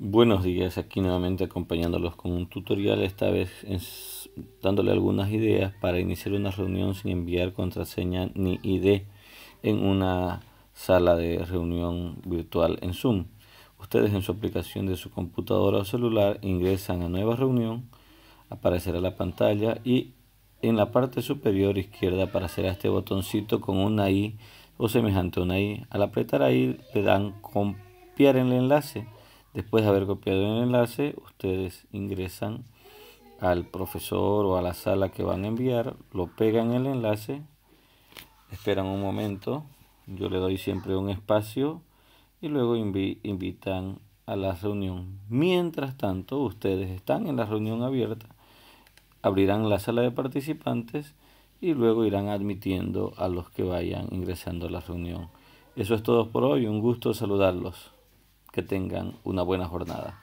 Buenos días, aquí nuevamente acompañándolos con un tutorial, esta vez dándole algunas ideas para iniciar una reunión sin enviar contraseña ni ID en una sala de reunión virtual en Zoom. Ustedes en su aplicación de su computadora o celular ingresan a nueva reunión, aparecerá la pantalla y en la parte superior izquierda aparecerá este botoncito con una I o semejante a una I. Al apretar ahí le dan copiar el enlace Después de haber copiado el enlace, ustedes ingresan al profesor o a la sala que van a enviar, lo pegan el enlace, esperan un momento, yo le doy siempre un espacio y luego invitan a la reunión. Mientras tanto, ustedes están en la reunión abierta, abrirán la sala de participantes y luego irán admitiendo a los que vayan ingresando a la reunión. Eso es todo por hoy, un gusto saludarlos. Que tengan una buena jornada.